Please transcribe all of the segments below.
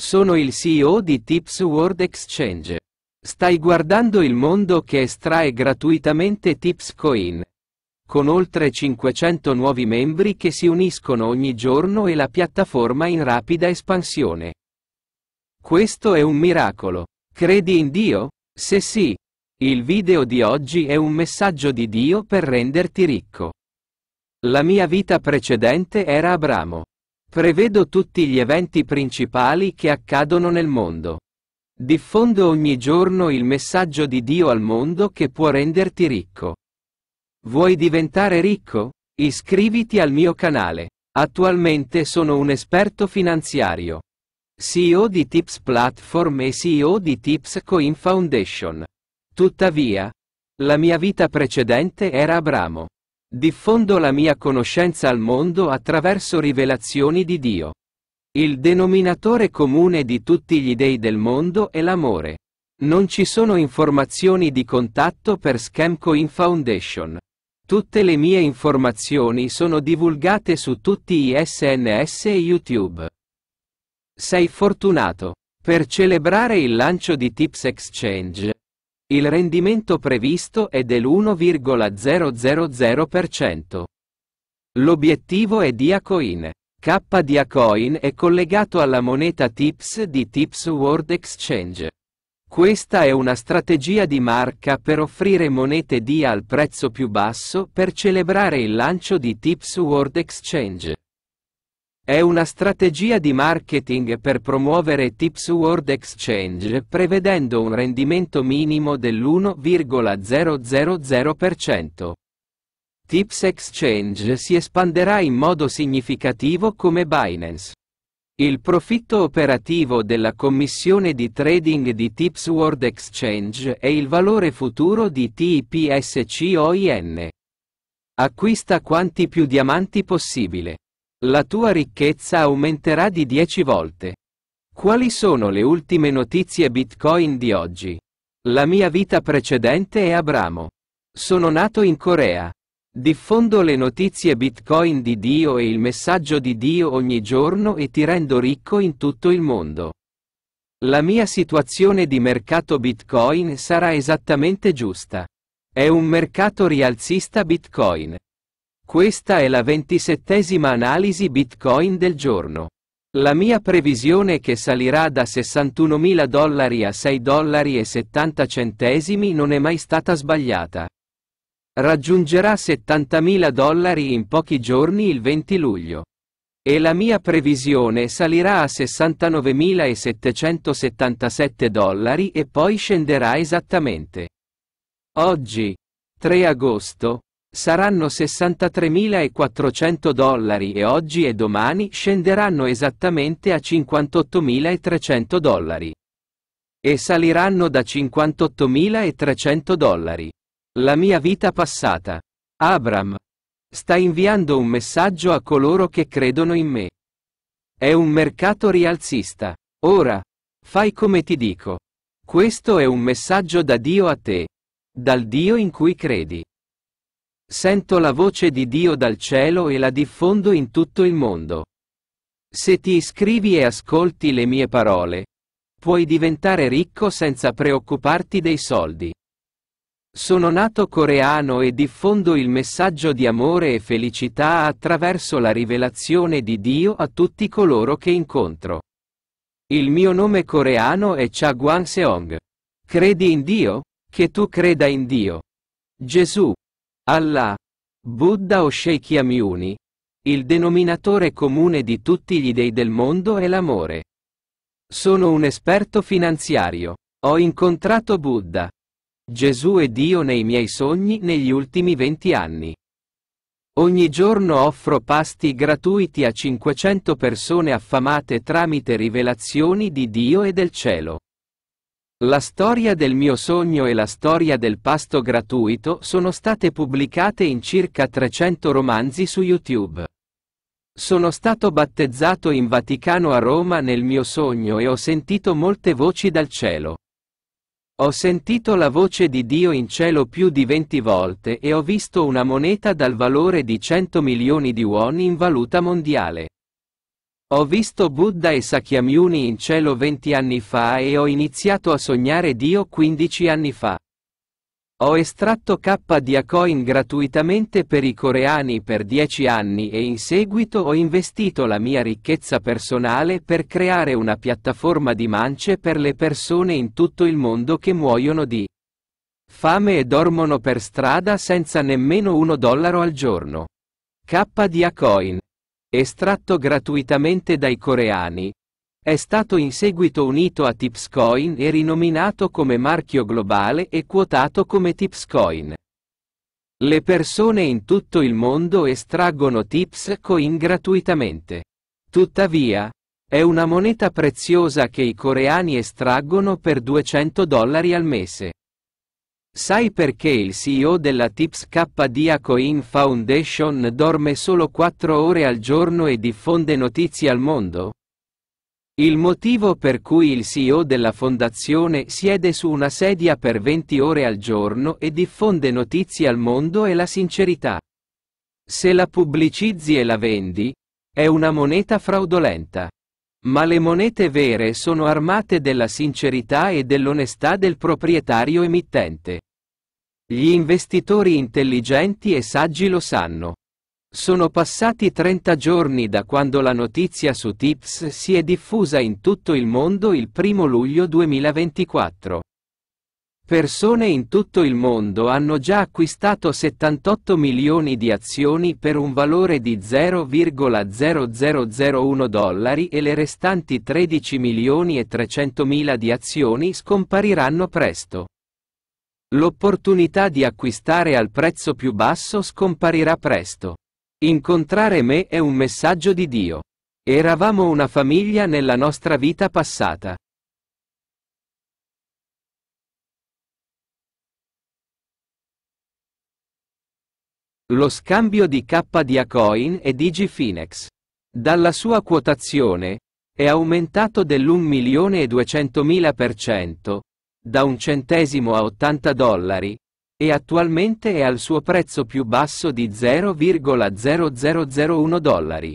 Sono il CEO di Tips World Exchange. Stai guardando il mondo che estrae gratuitamente Tips Coin. Con oltre 500 nuovi membri che si uniscono ogni giorno e la piattaforma in rapida espansione. Questo è un miracolo. Credi in Dio? Se sì, il video di oggi è un messaggio di Dio per renderti ricco. La mia vita precedente era Abramo. Prevedo tutti gli eventi principali che accadono nel mondo. Diffondo ogni giorno il messaggio di Dio al mondo che può renderti ricco. Vuoi diventare ricco? Iscriviti al mio canale. Attualmente sono un esperto finanziario. CEO di Tips Platform e CEO di Tips Coin Foundation. Tuttavia, la mia vita precedente era Abramo. Diffondo la mia conoscenza al mondo attraverso rivelazioni di Dio. Il denominatore comune di tutti gli dei del mondo è l'amore. Non ci sono informazioni di contatto per Schemcoin Foundation. Tutte le mie informazioni sono divulgate su tutti i SNS e YouTube. Sei fortunato. Per celebrare il lancio di Tips Exchange, il rendimento previsto è dell'1,000%. L'obiettivo è Diacoin. KDAcoin è collegato alla moneta TIPS di TIPS World Exchange. Questa è una strategia di marca per offrire monete DIA al prezzo più basso per celebrare il lancio di TIPS World Exchange. È una strategia di marketing per promuovere Tips World Exchange prevedendo un rendimento minimo dell'1,000%. Tips Exchange si espanderà in modo significativo come Binance. Il profitto operativo della commissione di trading di Tips World Exchange è il valore futuro di TIPSCOIN. Acquista quanti più diamanti possibile. La tua ricchezza aumenterà di 10 volte. Quali sono le ultime notizie Bitcoin di oggi? La mia vita precedente è Abramo. Sono nato in Corea. Diffondo le notizie Bitcoin di Dio e il messaggio di Dio ogni giorno e ti rendo ricco in tutto il mondo. La mia situazione di mercato Bitcoin sarà esattamente giusta. È un mercato rialzista Bitcoin. Questa è la ventisettesima analisi Bitcoin del giorno. La mia previsione è che salirà da 61.000 dollari a 6 dollari e 70 centesimi non è mai stata sbagliata. Raggiungerà 70.000 dollari in pochi giorni il 20 luglio. E la mia previsione salirà a 69.777 dollari e poi scenderà esattamente. Oggi, 3 agosto, saranno 63.400 dollari e oggi e domani scenderanno esattamente a 58.300 dollari. E saliranno da 58.300 dollari. La mia vita passata. Abram. Sta inviando un messaggio a coloro che credono in me. È un mercato rialzista. Ora. Fai come ti dico. Questo è un messaggio da Dio a te. Dal Dio in cui credi. Sento la voce di Dio dal cielo e la diffondo in tutto il mondo. Se ti iscrivi e ascolti le mie parole, puoi diventare ricco senza preoccuparti dei soldi. Sono nato coreano e diffondo il messaggio di amore e felicità attraverso la rivelazione di Dio a tutti coloro che incontro. Il mio nome coreano è Cha Gwang Seong. Credi in Dio? Che tu creda in Dio. Gesù, Allah, Buddha o Shakyammuni, il denominatore comune di tutti gli dei del mondo è l'amore. Sono un esperto finanziario. Ho incontrato Buddha. Gesù e Dio nei miei sogni negli ultimi venti anni. Ogni giorno offro pasti gratuiti a 500 persone affamate tramite rivelazioni di Dio e del cielo. La storia del mio sogno e la storia del pasto gratuito sono state pubblicate in circa 300 romanzi su YouTube. Sono stato battezzato in Vaticano a Roma nel mio sogno e ho sentito molte voci dal cielo. Ho sentito la voce di Dio in cielo più di 20 volte e ho visto una moneta dal valore di 100 milioni di won in valuta mondiale. Ho visto Buddha e Sakyamuni in cielo 20 anni fa e ho iniziato a sognare Dio 15 anni fa. Ho estratto KDA Coin gratuitamente per i coreani per 10 anni e in seguito ho investito la mia ricchezza personale per creare una piattaforma di mance per le persone in tutto il mondo che muoiono di fame e dormono per strada senza nemmeno uno dollaro al giorno. KDA Coin estratto gratuitamente dai coreani, è stato in seguito unito a Tipscoin e rinominato come marchio globale e quotato come Tipscoin. Le persone in tutto il mondo estraggono Tips Coin gratuitamente. Tuttavia, è una moneta preziosa che i coreani estraggono per 200 dollari al mese. Sai perché il CEO della Tips KDA Coin Foundation dorme solo 4 ore al giorno e diffonde notizie al mondo? Il motivo per cui il CEO della fondazione siede su una sedia per 20 ore al giorno e diffonde notizie al mondo è la sincerità. Se la pubblicizzi e la vendi, è una moneta fraudolenta. Ma le monete vere sono armate della sincerità e dell'onestà del proprietario emittente. Gli investitori intelligenti e saggi lo sanno. Sono passati 30 giorni da quando la notizia su Tips si è diffusa in tutto il mondo il 1 luglio 2024. Persone in tutto il mondo hanno già acquistato 78 milioni di azioni per un valore di 0,0001 dollari e le restanti 13 milioni e 300 mila di azioni scompariranno presto. L'opportunità di acquistare al prezzo più basso scomparirà presto. Incontrare me è un messaggio di Dio. Eravamo una famiglia nella nostra vita passata. Lo scambio di KDA Coin e DigiFinex. Dalla sua quotazione, è aumentato dell'1.200.000%, da un centesimo a 80 dollari, e attualmente è al suo prezzo più basso di 0,0001 dollari.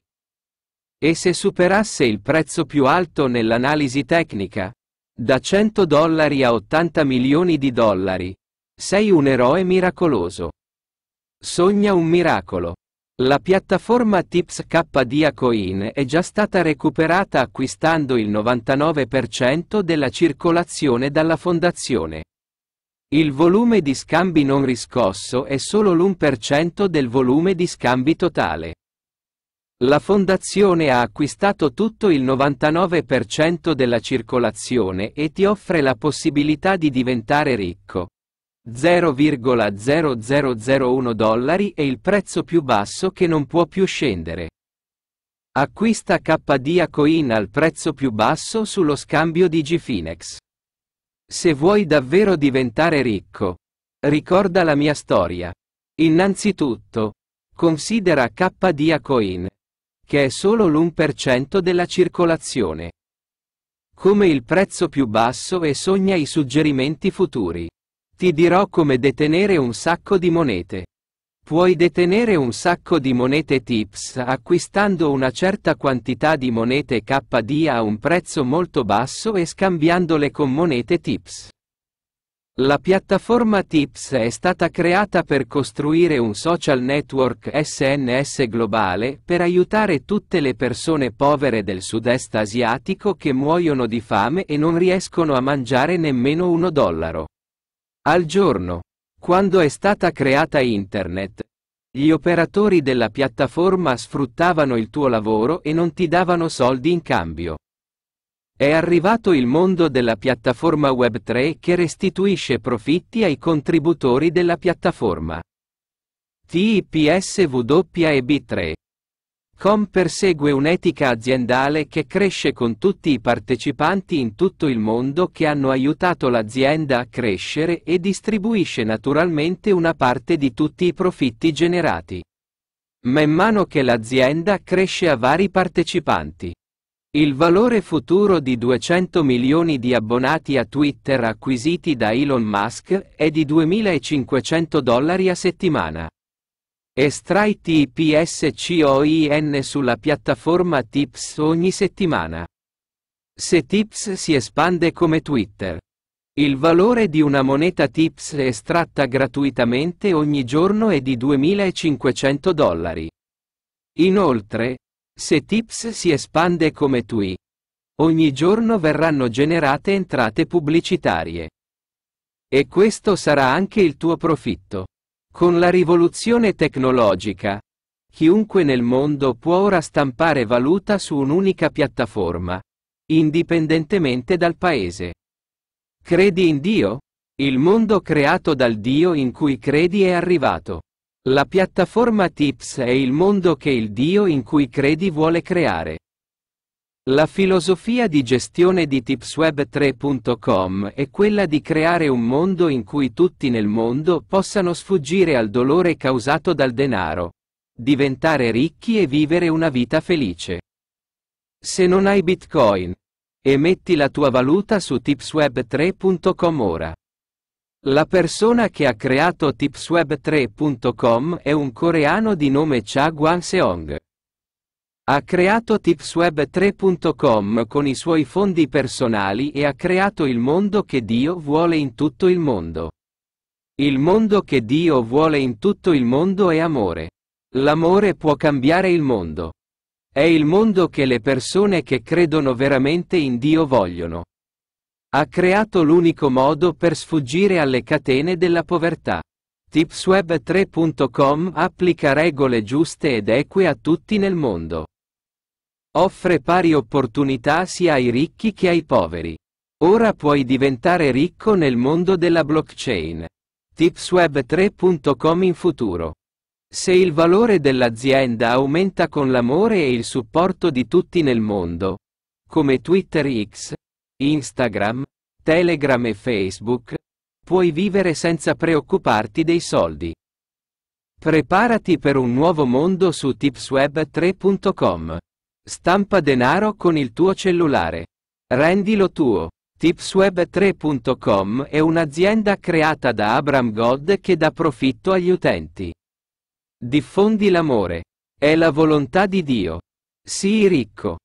E se superasse il prezzo più alto nell'analisi tecnica? Da 100 dollari a 80 milioni di dollari. Sei un eroe miracoloso. Sogna un miracolo. La piattaforma Tips KDA Coin è già stata recuperata acquistando il 99% della circolazione dalla fondazione. Il volume di scambi non riscosso è solo l'1% del volume di scambi totale. La fondazione ha acquistato tutto il 99% della circolazione e ti offre la possibilità di diventare ricco, 0,0001 dollari è il prezzo più basso che non può più scendere. Acquista KDA Coin al prezzo più basso sullo scambio di Gfinex. Se vuoi davvero diventare ricco, ricorda la mia storia. Innanzitutto, considera KDA Coin, che è solo l'1% della circolazione. Come il prezzo più basso e sogna i suggerimenti futuri. Ti dirò come detenere un sacco di monete. Puoi detenere un sacco di monete tips acquistando una certa quantità di monete KD a un prezzo molto basso e scambiandole con monete tips. La piattaforma Tips è stata creata per costruire un social network SNS globale per aiutare tutte le persone povere del sud-est asiatico che muoiono di fame e non riescono a mangiare nemmeno uno dollaro. Al giorno, quando è stata creata Internet, gli operatori della piattaforma sfruttavano il tuo lavoro e non ti davano soldi in cambio. È arrivato il mondo della piattaforma Web3 che restituisce profitti ai contributori della piattaforma. TIPSW e 3 Com persegue un'etica aziendale che cresce con tutti i partecipanti in tutto il mondo che hanno aiutato l'azienda a crescere e distribuisce naturalmente una parte di tutti i profitti generati. Man mano che l'azienda cresce a vari partecipanti. Il valore futuro di 200 milioni di abbonati a Twitter acquisiti da Elon Musk è di 2500 dollari a settimana. Estrai TIPSCOIN sulla piattaforma Tips ogni settimana. Se Tips si espande come Twitter. Il valore di una moneta Tips estratta gratuitamente ogni giorno è di 2.500 dollari. Inoltre, se Tips si espande come Twi, ogni giorno verranno generate entrate pubblicitarie. E questo sarà anche il tuo profitto. Con la rivoluzione tecnologica, chiunque nel mondo può ora stampare valuta su un'unica piattaforma, indipendentemente dal paese. Credi in Dio? Il mondo creato dal Dio in cui credi è arrivato. La piattaforma Tips è il mondo che il Dio in cui credi vuole creare. La filosofia di gestione di tipsweb 3.com è quella di creare un mondo in cui tutti nel mondo possano sfuggire al dolore causato dal denaro, diventare ricchi e vivere una vita felice. Se non hai Bitcoin, emetti la tua valuta su tipsweb3.com ora. La persona che ha creato tipsweb3.com è un coreano di nome Cha Guang Seong. Ha creato tipsweb3.com con i suoi fondi personali e ha creato il mondo che Dio vuole in tutto il mondo. Il mondo che Dio vuole in tutto il mondo è amore. L'amore può cambiare il mondo. È il mondo che le persone che credono veramente in Dio vogliono. Ha creato l'unico modo per sfuggire alle catene della povertà. Tipsweb3.com applica regole giuste ed eque a tutti nel mondo. Offre pari opportunità sia ai ricchi che ai poveri. Ora puoi diventare ricco nel mondo della blockchain. Tipsweb3.com in futuro. Se il valore dell'azienda aumenta con l'amore e il supporto di tutti nel mondo, come Twitter X, Instagram, Telegram e Facebook, puoi vivere senza preoccuparti dei soldi. Preparati per un nuovo mondo su tipsweb3.com. Stampa denaro con il tuo cellulare. Rendilo tuo. Tipsweb3.com è un'azienda creata da Abram God che dà profitto agli utenti. Diffondi l'amore. È la volontà di Dio. Sii ricco.